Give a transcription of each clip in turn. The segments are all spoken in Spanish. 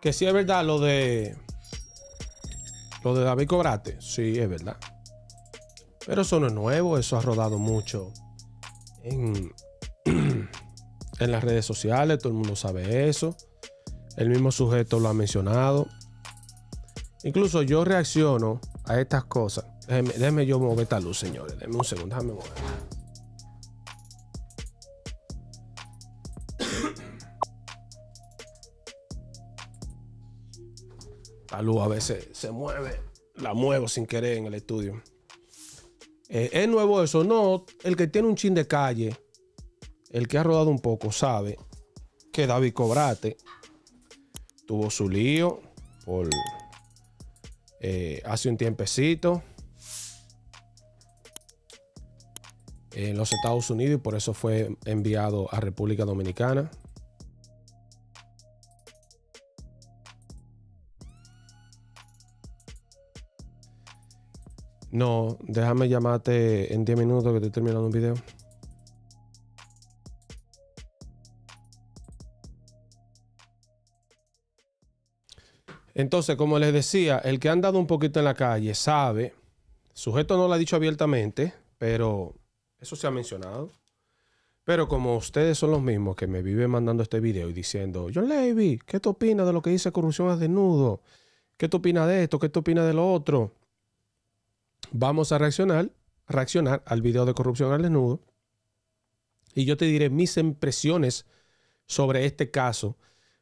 Que sí es verdad lo de. Lo de David Cobrate. Sí, es verdad. Pero eso no es nuevo. Eso ha rodado mucho en, las redes sociales. Todo el mundo sabe eso. El mismo sujeto lo ha mencionado. Incluso yo reacciono a estas cosas. Déjeme, yo mover esta luz, señores. Déjeme un segundo, déjame mover. La luz a veces se mueve, la muevo sin querer en el estudio. Eh, ¿Es nuevo eso? No, el que tiene un chin de calle, el que ha rodado un poco, sabe que David Cobrate tuvo su lío por eh, hace un tiempecito en los Estados Unidos y por eso fue enviado a República Dominicana. No, déjame llamarte en 10 minutos que estoy terminando un video. Entonces, como les decía, el que ha andado un poquito en la calle sabe, sujeto no lo ha dicho abiertamente, pero eso se ha mencionado. Pero como ustedes son los mismos que me viven mandando este video y diciendo, John Levy, ¿qué te opinas de lo que dice corrupción a desnudo? ¿Qué te opinas de esto? ¿Qué te opinas de lo otro? vamos a reaccionar, reaccionar al video de corrupción al desnudo y yo te diré mis impresiones sobre este caso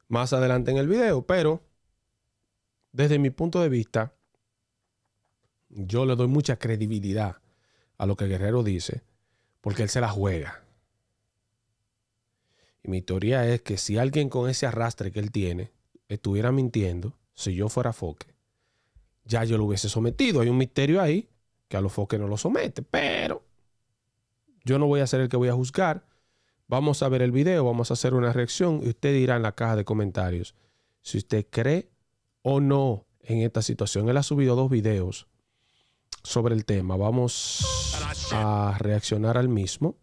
más adelante en el video, pero desde mi punto de vista, yo le doy mucha credibilidad a lo que Guerrero dice, porque él se la juega. Y mi teoría es que si alguien con ese arrastre que él tiene estuviera mintiendo, si yo fuera Foque, ya yo lo hubiese sometido. Hay un misterio ahí que a los foques no lo somete, pero yo no voy a ser el que voy a juzgar. Vamos a ver el video, vamos a hacer una reacción y usted dirá en la caja de comentarios si usted cree o no en esta situación. Él ha subido dos videos sobre el tema. Vamos a reaccionar al mismo,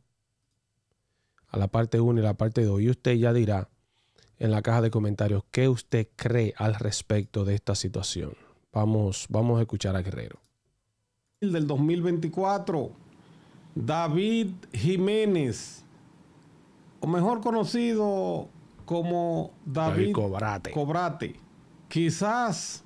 a la parte 1 y la parte 2. Y usted ya dirá en la caja de comentarios qué usted cree al respecto de esta situación. Vamos, vamos a escuchar a Guerrero del 2024, David Jiménez, o mejor conocido como David, Cobrate. Quizás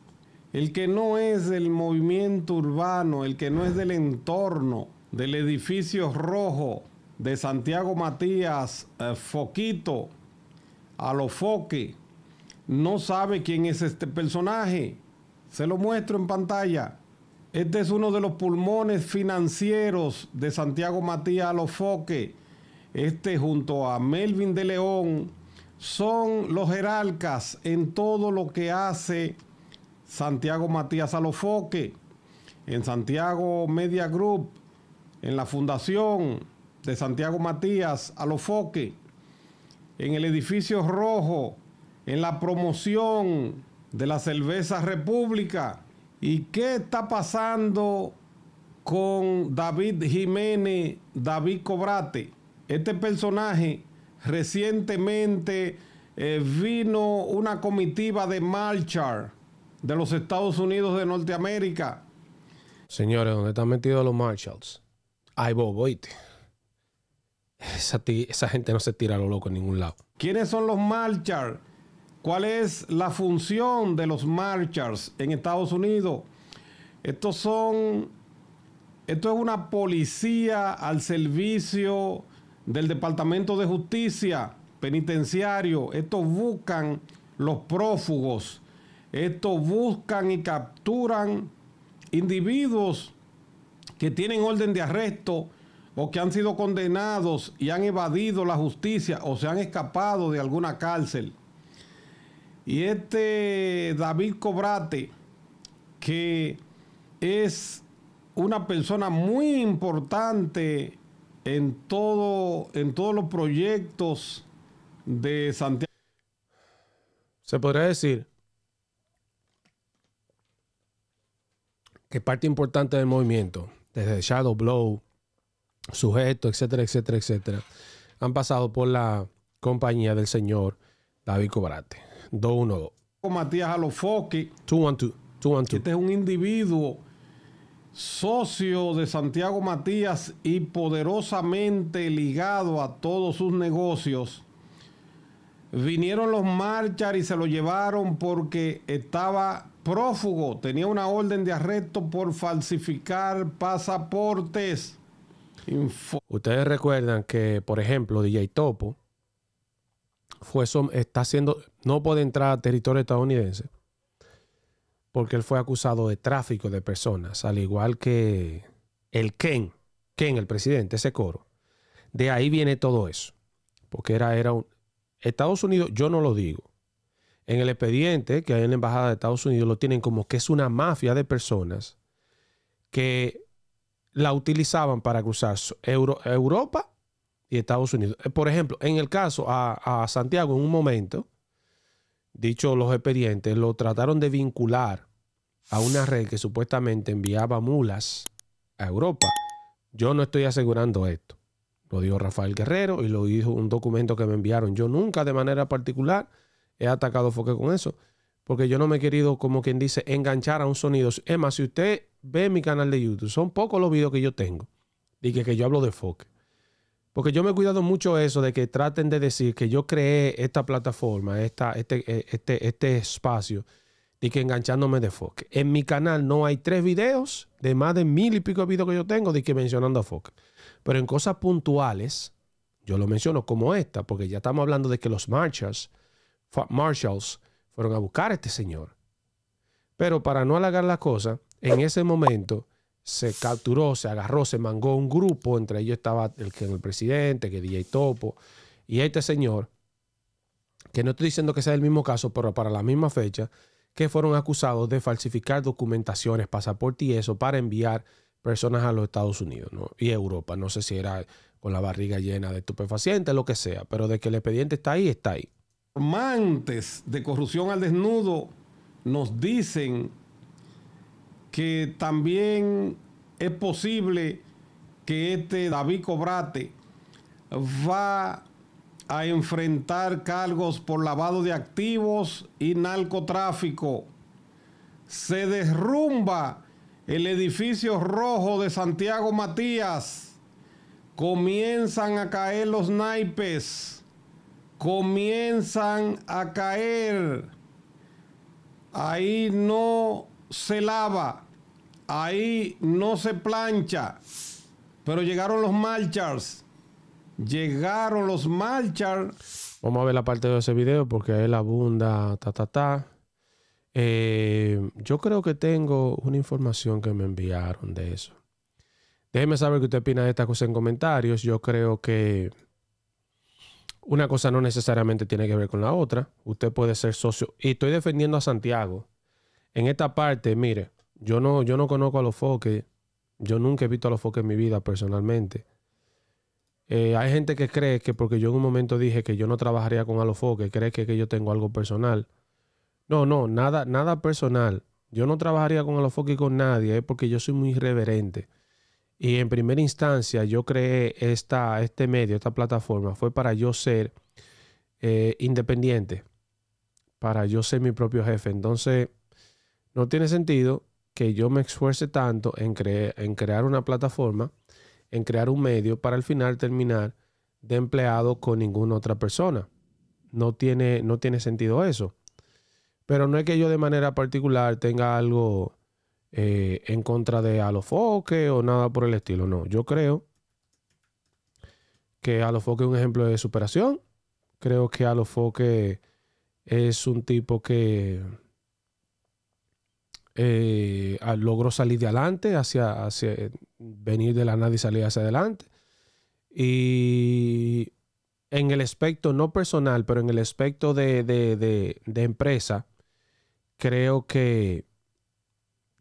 el que no es del movimiento urbano, el que no es del entorno, del edificio rojo de Santiago Matías eh, Foquito, a lo foque, no sabe quién es este personaje. Se lo muestro en pantalla. Este es uno de los pulmones financieros de Santiago Matías Alofoque. Este junto a Melvin de León son los jerarcas en todo lo que hace Santiago Matías Alofoque, en Santiago Media Group, en la fundación de Santiago Matías Alofoque, en el edificio rojo, en la promoción de la cerveza República ¿Y qué está pasando con David Jiménez, David Cobrate? Este personaje recientemente eh, vino una comitiva de Marchar de los Estados Unidos de Norteamérica. Señores, ¿dónde están metidos los Marshalls? Ay, Bobo, oíste. Esa, esa, gente no se tira lo loco en ningún lado. ¿Quiénes son los Marchar? ¿Cuál es la función de los marchers en Estados Unidos? Estos son, esto es una policía al servicio del Departamento de Justicia Penitenciario. Estos buscan los prófugos. Estos buscan y capturan individuos que tienen orden de arresto o que han sido condenados y han evadido la justicia o se han escapado de alguna cárcel. Y este David Cobrate, que es una persona muy importante en, todo, en todos los proyectos de Santiago. Se podría decir que parte importante del movimiento, desde Shadow Blow, Sujeto, etcétera, etcétera, etcétera, han pasado por la compañía del Señor David Barate. 2 1 Matías Alofoque. 2-1-2. Este es un individuo socio de Santiago Matías y poderosamente ligado a todos sus negocios. Vinieron los marchar y se lo llevaron porque estaba prófugo, tenía una orden de arresto por falsificar pasaportes. Ustedes recuerdan que, por ejemplo, DJ Topo está no puede entrar a territorio estadounidense porque él fue acusado de tráfico de personas, al igual que el Ken, Ken, el presidente, ese coro. De ahí viene todo eso, porque era, era un... Estados Unidos, yo no lo digo. En el expediente que hay en la Embajada de Estados Unidos lo tienen como que es una mafia de personas que la utilizaban para cruzar Euro, Europa y Estados Unidos. Eh, por ejemplo, en el caso a, Santiago, en un momento, dicho los expedientes, lo trataron de vincular a una red que supuestamente enviaba mulas a Europa. Yo no estoy asegurando esto. Lo dijo Rafael Guerrero y lo dijo un documento que me enviaron. Yo nunca de manera particular he atacado Foque con eso, porque yo no me he querido, como quien dice, enganchar a un sonido. Es más, si usted ve mi canal de YouTube, son pocos los videos que yo tengo. y que, que yo hablo de Foque. Porque yo me he cuidado mucho eso de que traten de decir que yo creé esta plataforma, este, e, este, este espacio, y que enganchándome de Fox. En mi canal no hay tres videos de más de mil y pico de videos que yo tengo de que mencionando a Fox. Pero en cosas puntuales, yo lo menciono como esta, porque ya estamos hablando de que los Marshalls, fueron a buscar a este señor. Pero para no alargar la cosa, en ese momento se capturó, se agarró, se mangó un grupo, entre ellos estaba el, el presidente, que DJ Topo, y este señor, que no estoy diciendo que sea el mismo caso, pero para la misma fecha, que fueron acusados de falsificar documentaciones, pasaporte y eso para enviar personas a los Estados Unidos y Europa. No sé si era con la barriga llena de estupefacientes, lo que sea, pero de que el expediente está ahí, está ahí. Formantes de corrupción al desnudo nos dicen que también es posible que este David Cobrate va a enfrentar cargos por lavado de activos y narcotráfico. Se derrumba el edificio rojo de Santiago Matías. Comienzan a caer los naipes. Comienzan a caer. Ahí no se lava. Ahí no se plancha. Pero llegaron los Malchars. Llegaron los Malchars. Vamos a ver la parte de ese video porque ahí la abunda, ta, ta, eh, yo creo que tengo una información que me enviaron de eso. Déjeme saber qué usted opina de esta cosa en comentarios. Yo creo que una cosa no necesariamente tiene que ver con la otra. Usted puede ser socio. Y estoy defendiendo a Santiago. En esta parte, mire, yo no, yo no conozco a los foques. Yo nunca he visto a los foques en mi vida personalmente. Eh, hay gente que cree que porque yo en un momento dije que yo no trabajaría con a los foques, cree que, que, yo tengo algo personal. No, no, nada, nada personal. Yo no trabajaría con a los y con nadie, es porque yo soy muy irreverente. Y en primera instancia yo creé esta, este medio, esta plataforma, fue para yo ser eh, independiente, para yo ser mi propio jefe. Entonces, no tiene sentido que yo me esfuerce tanto en, en crear una plataforma, en crear un medio para al final terminar de empleado con ninguna otra persona. No tiene, no tiene sentido eso. Pero no es que yo de manera particular tenga algo eh, en contra de Alofoque o nada por el estilo. No, yo creo que Alofoque es un ejemplo de superación. Creo que Alofoque es un tipo que eh, logró salir de adelante, hacia, eh, venir de la nada y salir hacia adelante. Y en el aspecto, no personal, pero en el aspecto de, empresa, creo que,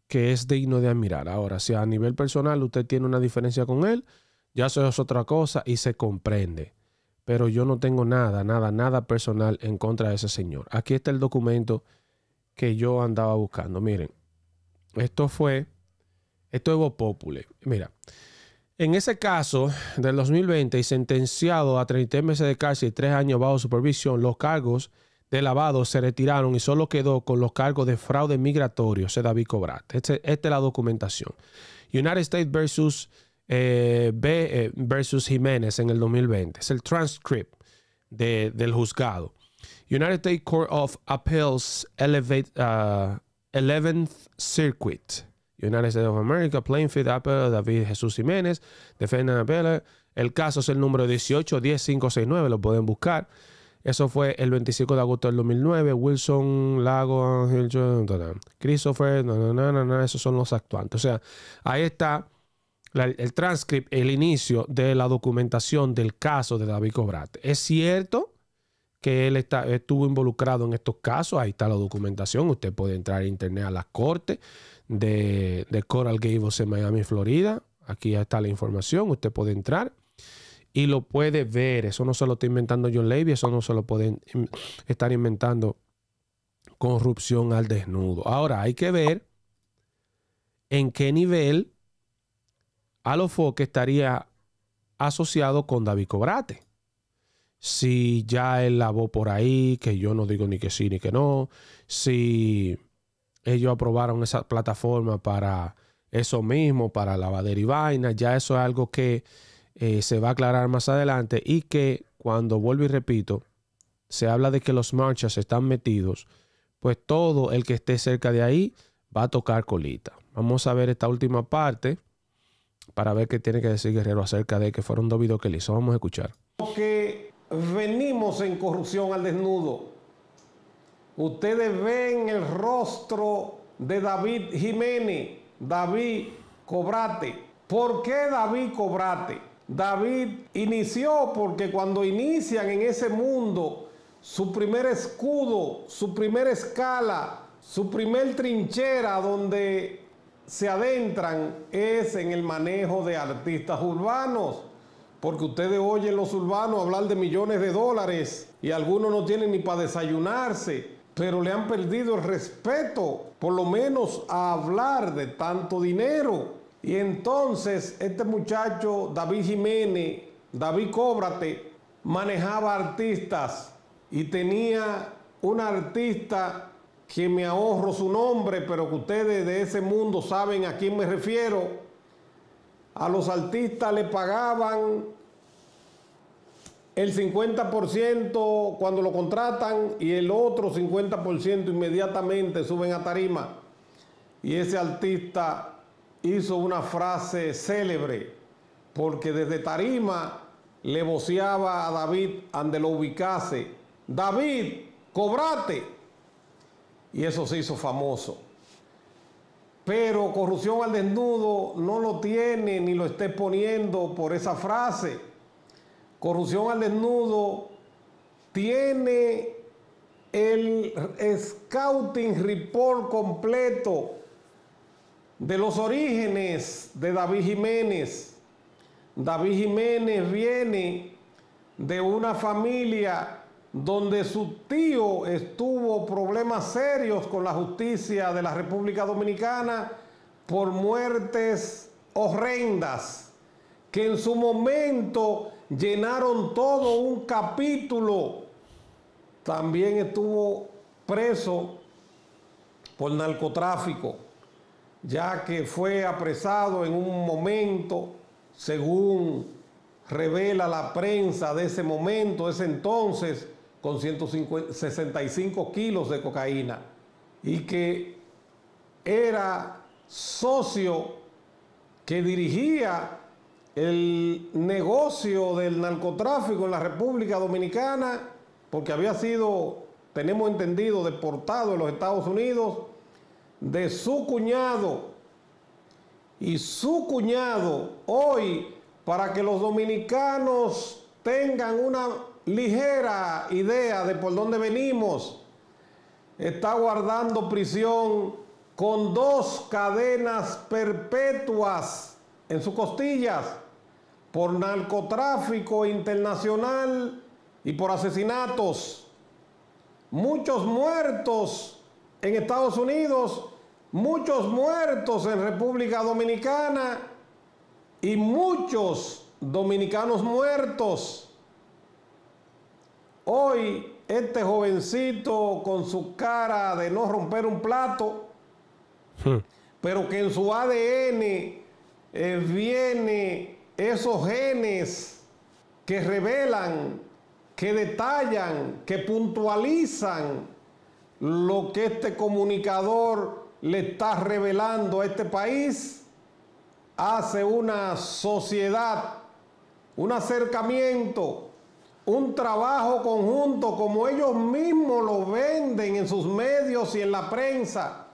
que es digno de admirar. Ahora, si a nivel personal usted tiene una diferencia con él, ya eso es otra cosa y se comprende. Pero yo no tengo nada, nada, nada personal en contra de ese señor. Aquí está el documento que yo andaba buscando. Miren, esto fue, esto es Populi. Mira, en ese caso del 2020 y sentenciado a 33 meses de cárcel y 3 años bajo supervisión, los cargos de lavado se retiraron y solo quedó con los cargos de fraude migratorio, se David Cobrat. Este, esta es la documentación. United States versus, eh, B, eh, versus Jiménez en el 2020. Es el transcript del juzgado. United States Court of Appeals Elevate, ah, 11th Circuit. United States of America, Plainfield, Apple, David Jesús Jiménez, Defender Apple. El caso es el número 18-10569, lo pueden buscar. Eso fue el 25 de agosto del 2009. Wilson, Lago, Christopher, no, no, no. esos son los actuantes. O sea, ahí está el transcript, el inicio de la documentación del caso de David Cobrat. Es cierto que él está, estuvo involucrado en estos casos. Ahí está la documentación. Usted puede entrar a internet a las cortes de, de Coral Gables en Miami, Florida. Aquí está la información. Usted puede entrar y lo puede ver. Eso no se lo está inventando John Levy. Eso no se lo pueden estar inventando corrupción al desnudo. Ahora hay que ver en qué nivel Alofoque estaría asociado con David Cobrate si ya él lavó por ahí, que yo no digo ni que sí ni que no, si ellos aprobaron esa plataforma para eso mismo, para lavadero y vaina, ya eso es algo que eh, se va a aclarar más adelante y que cuando vuelvo y repito, se habla de que los marchas están metidos, pues todo el que esté cerca de ahí va a tocar colita. Vamos a ver esta última parte para ver qué tiene que decir Guerrero acerca de que fueron dos que le hizo. Vamos a escuchar venimos en corrupción al desnudo. Ustedes ven el rostro de David Jiménez, David Cobrate. ¿Por qué David Cobrate? David inició porque cuando inician en ese mundo, su primer escudo, su primera escala, su primer trinchera donde se adentran es en el manejo de artistas urbanos. Porque ustedes oyen los urbanos hablar de millones de dólares y algunos no tienen ni para desayunarse, pero le han perdido el respeto, por lo menos a hablar de tanto dinero. Y entonces este muchacho, David Jiménez, David Cóbrate, manejaba artistas y tenía un artista que me ahorro su nombre, pero que ustedes de ese mundo saben a quién me refiero a los artistas le pagaban el 50% cuando lo contratan y el otro 50% inmediatamente suben a tarima. Y ese artista hizo una frase célebre, porque desde tarima le voceaba a David Andelo lo ubicase, David, cobrate. Y eso se hizo famoso. Pero corrupción al desnudo no lo tiene ni lo esté poniendo por esa frase. Corrupción al desnudo tiene el scouting report completo de los orígenes de David Jiménez. David Jiménez viene de una familia donde su tío estuvo problemas serios con la justicia de la República Dominicana por muertes horrendas, que en su momento llenaron todo un capítulo. También estuvo preso por narcotráfico, ya que fue apresado en un momento, según revela la prensa de ese momento, ese entonces, con 165 kilos de cocaína y que era socio que dirigía el negocio del narcotráfico en la República Dominicana, porque había sido, tenemos entendido, deportado en los Estados Unidos, de su cuñado. Y su cuñado hoy, para que los dominicanos tengan una ligera idea de por dónde venimos, está guardando prisión con dos cadenas perpetuas en sus costillas por narcotráfico internacional y por asesinatos. Muchos muertos en Estados Unidos, muchos muertos en República Dominicana y muchos dominicanos muertos. Hoy este jovencito con su cara de no romper un plato, hmm. pero que en su ADN vienen eh, viene esos genes que revelan, que detallan, que puntualizan lo que este comunicador le está revelando a este país, hace una sociedad, un acercamiento un trabajo conjunto como ellos mismos lo venden en sus medios y en la prensa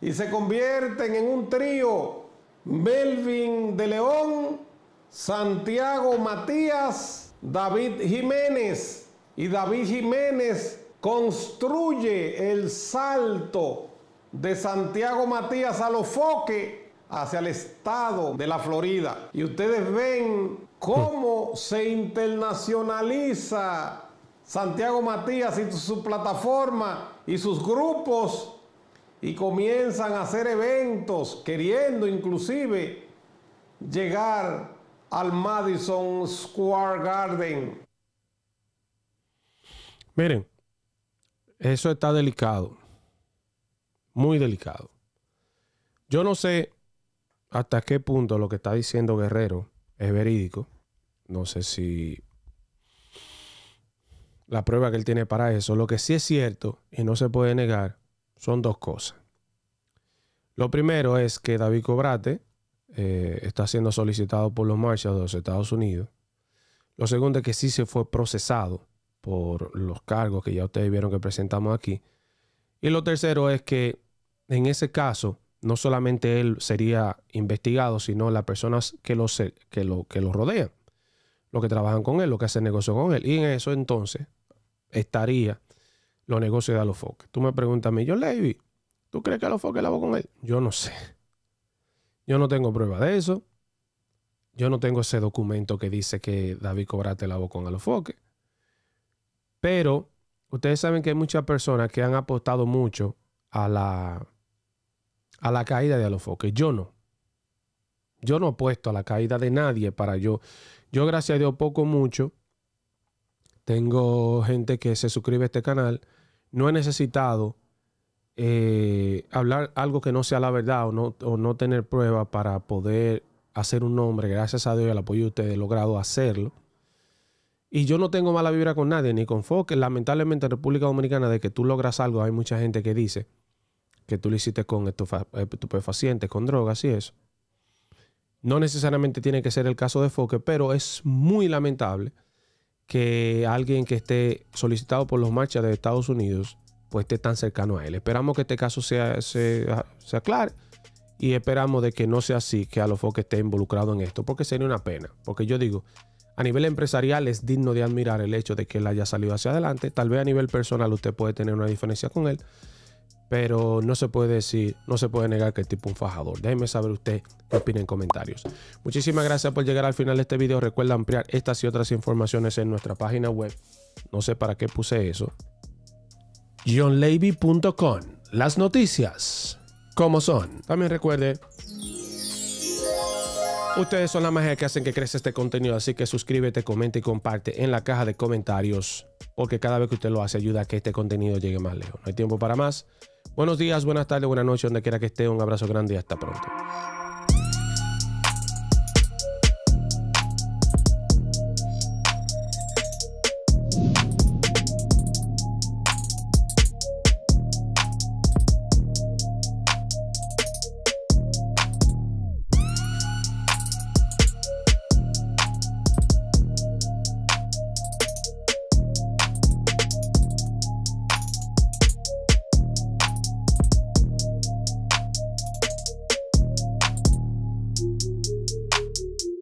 y se convierten en un trío Melvin de León, Santiago Matías, David Jiménez y David Jiménez construye el salto de Santiago Matías a los foques hacia el estado de la Florida. Y ustedes ven cómo se internacionaliza Santiago Matías y su plataforma y sus grupos y comienzan a hacer eventos queriendo inclusive llegar al Madison Square Garden. Miren, eso está delicado, muy delicado. Yo no sé hasta qué punto lo que está diciendo Guerrero es verídico. No sé si la prueba que él tiene para eso. Lo que sí es cierto y no se puede negar son dos cosas. Lo primero es que David Cobrate eh, está siendo solicitado por los marchas de los Estados Unidos. Lo segundo es que sí se fue procesado por los cargos que ya ustedes vieron que presentamos aquí. Y lo tercero es que en ese caso no solamente él sería investigado, sino las personas que lo, que lo, que rodean, los que trabajan con él, los que hacen negocio con él. Y en eso entonces estaría los negocios de Alofoque. Tú me preguntas a mí, yo, Levy, ¿tú crees que Alofoque lavó con él? Yo no sé. Yo no tengo prueba de eso. Yo no tengo ese documento que dice que David Cobrate lavó con Alofoque. Pero ustedes saben que hay muchas personas que han apostado mucho a la a la caída de Alofoque. Yo no. Yo no apuesto a la caída de nadie para yo. Yo, gracias a Dios, poco mucho. Tengo gente que se suscribe a este canal. No he necesitado eh, hablar algo que no sea la verdad o no, no tener prueba para poder hacer un nombre. Gracias a Dios y al apoyo de ustedes he logrado hacerlo. Y yo no tengo mala vibra con nadie, ni con foques, Lamentablemente en República Dominicana, de que tú logras algo, hay mucha gente que dice, que tú lo hiciste con estupefacientes, con drogas y eso. No necesariamente tiene que ser el caso de Foque, pero es muy lamentable que alguien que esté solicitado por los marchas de Estados Unidos pues esté tan cercano a él. Esperamos que este caso sea, se aclare y esperamos de que no sea así, que a Foque esté involucrado en esto, porque sería una pena. Porque yo digo, a nivel empresarial es digno de admirar el hecho de que él haya salido hacia adelante. Tal vez a nivel personal usted puede tener una diferencia con él, pero no se puede decir, no se puede negar que el tipo es un fajador. Déjeme saber usted qué opina en comentarios. Muchísimas gracias por llegar al final de este video. Recuerda ampliar estas y otras informaciones en nuestra página web. No sé para qué puse eso. JohnLavy.com. Las noticias como son. También recuerde Ustedes son la magia que hacen que crece este contenido, así que suscríbete, comenta y comparte en la caja de comentarios, porque cada vez que usted lo hace ayuda a que este contenido llegue más lejos. No hay tiempo para más. Buenos días, buenas tardes, buenas noches, donde quiera que esté. Un abrazo grande y hasta pronto.